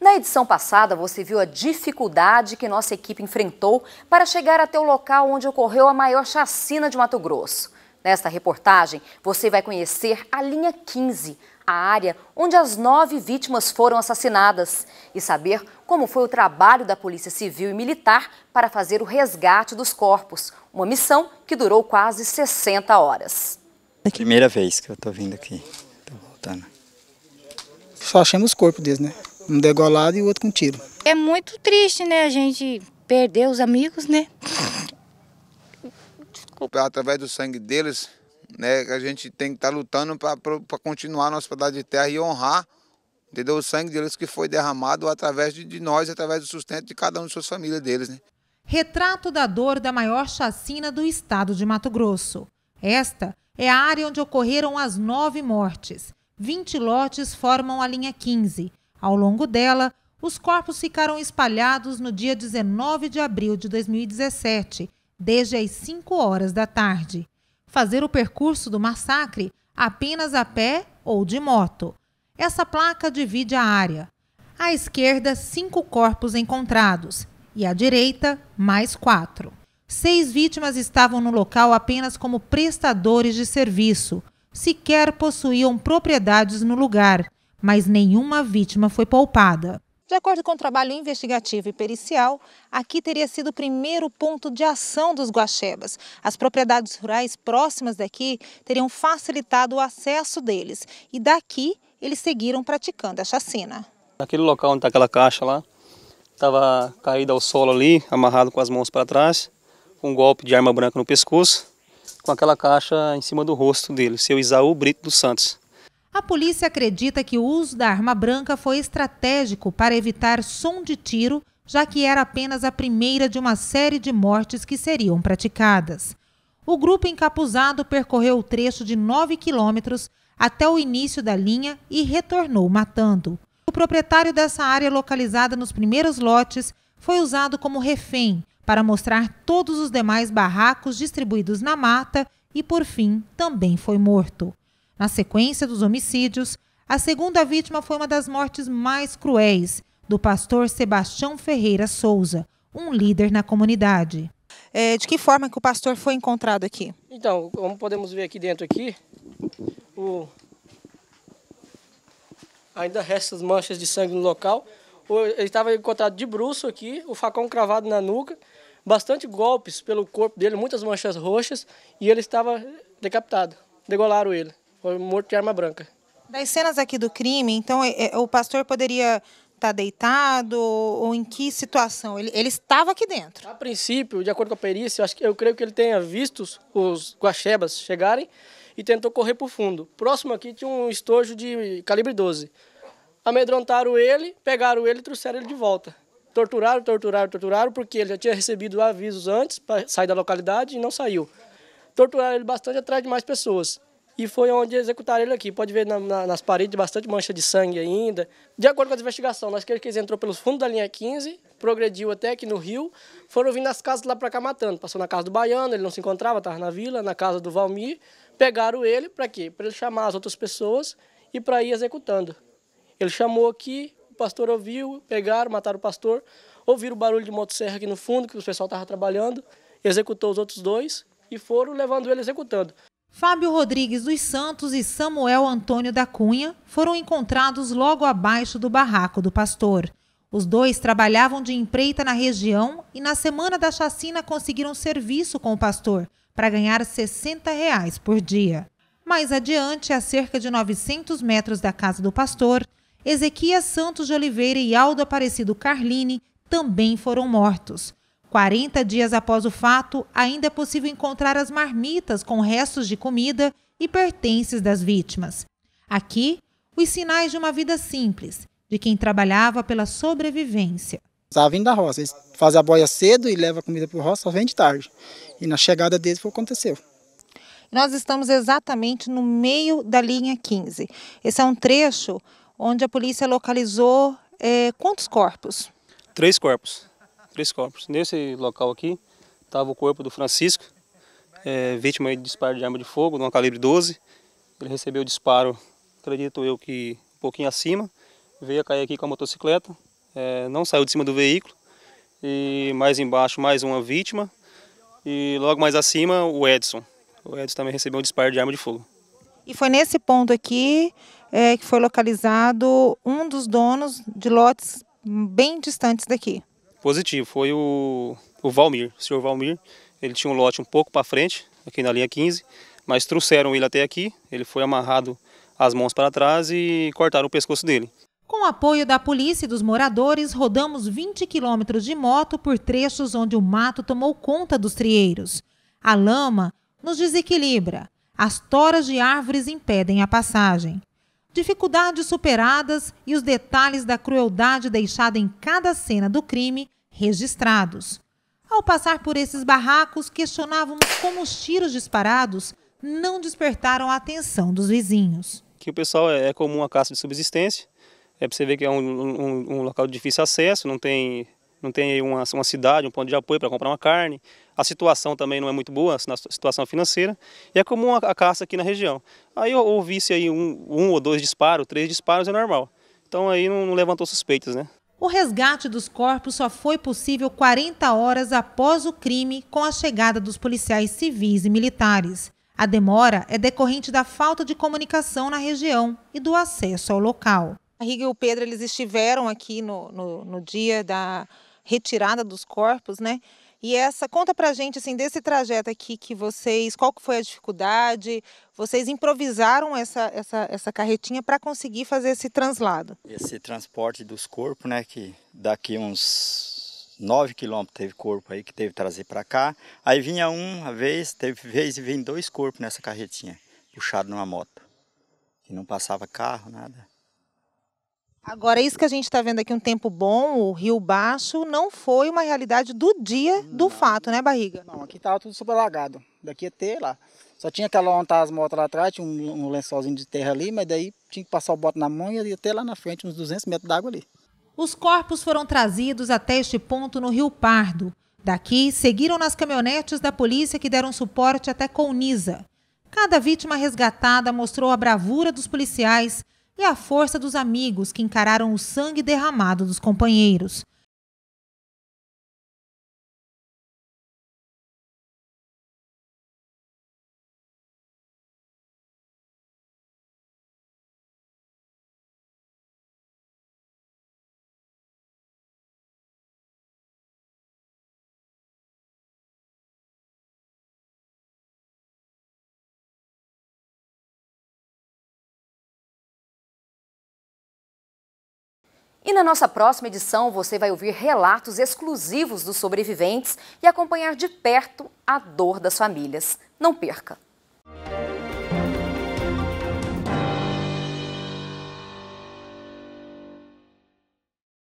Na edição passada, você viu a dificuldade que nossa equipe enfrentou para chegar até o local onde ocorreu a maior chacina de Mato Grosso. Nesta reportagem, você vai conhecer a linha 15, a área onde as nove vítimas foram assassinadas, e saber como foi o trabalho da Polícia Civil e Militar para fazer o resgate dos corpos, uma missão que durou quase 60 horas. É primeira vez que eu estou vindo aqui, estou voltando. Só achamos o corpo deles, né? um degolado e o outro com tiro. É muito triste, né? A gente perder os amigos, né? Desculpa. Através do sangue deles, né? A gente tem que estar tá lutando para continuar nossa pedaço de terra e honrar entendeu? O sangue deles que foi derramado através de, de nós, através do sustento de cada um de suas famílias deles, né? Retrato da dor da maior chacina do estado de Mato Grosso. Esta é a área onde ocorreram as nove mortes. 20 lotes formam a linha 15. Ao longo dela, os corpos ficaram espalhados no dia 19 de abril de 2017, desde as 5 horas da tarde. Fazer o percurso do massacre apenas a pé ou de moto. Essa placa divide a área. À esquerda, cinco corpos encontrados e à direita, mais quatro. Seis vítimas estavam no local apenas como prestadores de serviço, sequer possuíam propriedades no lugar mas nenhuma vítima foi poupada. De acordo com o trabalho investigativo e pericial, aqui teria sido o primeiro ponto de ação dos guaxebas. As propriedades rurais próximas daqui teriam facilitado o acesso deles e daqui eles seguiram praticando a chacina. Naquele local onde está aquela caixa lá, estava caída ao solo ali, amarrado com as mãos para trás, com um golpe de arma branca no pescoço, com aquela caixa em cima do rosto dele, seu Isaú Brito dos Santos. A polícia acredita que o uso da arma branca foi estratégico para evitar som de tiro, já que era apenas a primeira de uma série de mortes que seriam praticadas. O grupo encapuzado percorreu o trecho de 9 quilômetros até o início da linha e retornou matando. O proprietário dessa área localizada nos primeiros lotes foi usado como refém para mostrar todos os demais barracos distribuídos na mata e, por fim, também foi morto. Na sequência dos homicídios, a segunda vítima foi uma das mortes mais cruéis, do pastor Sebastião Ferreira Souza, um líder na comunidade. É, de que forma que o pastor foi encontrado aqui? Então, como podemos ver aqui dentro aqui, o... ainda restam as manchas de sangue no local. Ele estava encontrado de bruxo aqui, o facão cravado na nuca, bastante golpes pelo corpo dele, muitas manchas roxas, e ele estava decapitado. Degolaram ele. Foi morto de arma branca. Das cenas aqui do crime, então é, é, o pastor poderia estar tá deitado ou em que situação? Ele, ele estava aqui dentro. A princípio, de acordo com a perícia, eu, acho que, eu creio que ele tenha visto os guaxebas chegarem e tentou correr para o fundo. Próximo aqui tinha um estojo de calibre 12. Amedrontaram ele, pegaram ele e trouxeram ele de volta. Torturaram, torturaram, torturaram, porque ele já tinha recebido avisos antes para sair da localidade e não saiu. Torturaram ele bastante atrás de mais pessoas e foi onde executaram ele aqui. Pode ver na, na, nas paredes bastante mancha de sangue ainda. De acordo com a investigação, nós queremos que eles entrou pelos fundos da linha 15, progrediu até aqui no Rio, foram vindo nas casas lá para cá matando. Passou na casa do Baiano, ele não se encontrava, estava na vila, na casa do Valmir. Pegaram ele para quê? Para ele chamar as outras pessoas e para ir executando. Ele chamou aqui, o pastor ouviu, pegaram, mataram o pastor, ouviram o barulho de motosserra aqui no fundo, que o pessoal estava trabalhando, executou os outros dois e foram levando ele executando. Fábio Rodrigues dos Santos e Samuel Antônio da Cunha foram encontrados logo abaixo do barraco do pastor. Os dois trabalhavam de empreita na região e na semana da chacina conseguiram serviço com o pastor para ganhar 60 reais por dia. Mais adiante, a cerca de 900 metros da casa do pastor, Ezequias Santos de Oliveira e Aldo Aparecido Carline também foram mortos. 40 dias após o fato, ainda é possível encontrar as marmitas com restos de comida e pertences das vítimas. Aqui, os sinais de uma vida simples, de quem trabalhava pela sobrevivência. Estava vindo da roça, eles fazem a boia cedo e levam a comida para o roça, só vem de tarde. E na chegada deles foi o que aconteceu. Nós estamos exatamente no meio da linha 15. Esse é um trecho onde a polícia localizou é, quantos corpos? Três corpos três corpos. Nesse local aqui estava o corpo do Francisco, é, vítima de disparo de arma de fogo, de um calibre 12. Ele recebeu o disparo, acredito eu que um pouquinho acima, veio a cair aqui com a motocicleta, é, não saiu de cima do veículo. E mais embaixo, mais uma vítima. E logo mais acima, o Edson. O Edson também recebeu um disparo de arma de fogo. E foi nesse ponto aqui é, que foi localizado um dos donos de lotes bem distantes daqui positivo foi o, o Valmir. O senhor Valmir, ele tinha um lote um pouco para frente, aqui na linha 15, mas trouxeram ele até aqui, ele foi amarrado as mãos para trás e cortaram o pescoço dele. Com o apoio da polícia e dos moradores, rodamos 20 quilômetros de moto por trechos onde o mato tomou conta dos trieiros. A lama nos desequilibra, as toras de árvores impedem a passagem. Dificuldades superadas e os detalhes da crueldade deixada em cada cena do crime registrados. Ao passar por esses barracos, questionávamos como os tiros disparados não despertaram a atenção dos vizinhos. Que o pessoal é, é comum a caça de subsistência. É para você ver que é um, um, um local de difícil acesso, não tem, não tem uma, uma cidade, um ponto de apoio para comprar uma carne a situação também não é muito boa, a situação financeira, e é comum a caça aqui na região. Aí ouvisse aí um, um ou dois disparos, três disparos é normal. Então aí não, não levantou suspeitas, né? O resgate dos corpos só foi possível 40 horas após o crime, com a chegada dos policiais civis e militares. A demora é decorrente da falta de comunicação na região e do acesso ao local. A Riga e o Pedro eles estiveram aqui no, no, no dia da retirada dos corpos, né? E essa conta pra gente assim desse trajeto aqui que vocês, qual que foi a dificuldade? Vocês improvisaram essa essa, essa carretinha para conseguir fazer esse translado. Esse transporte dos corpos, né, que daqui uns 9 quilômetros teve corpo aí que teve que trazer para cá. Aí vinha um, uma vez, teve vez e vem dois corpos nessa carretinha, puxado numa moto. E não passava carro, nada. Agora, isso que a gente está vendo aqui um tempo bom, o Rio Baixo, não foi uma realidade do dia do não, fato, né, Barriga? Não, aqui estava tudo alagado. Daqui até lá. Só tinha aquela onde as motos lá atrás, tinha um, um, lençolzinho de terra ali, mas daí tinha que passar o bote na mão e ia até lá na frente, uns 200 metros d'água ali. Os corpos foram trazidos até este ponto no Rio Pardo. Daqui, seguiram nas caminhonetes da polícia que deram suporte até Colnisa. Cada vítima resgatada mostrou a bravura dos policiais e a força dos amigos que encararam o sangue derramado dos companheiros, E na nossa próxima edição, você vai ouvir relatos exclusivos dos sobreviventes e acompanhar de perto a dor das famílias. Não perca!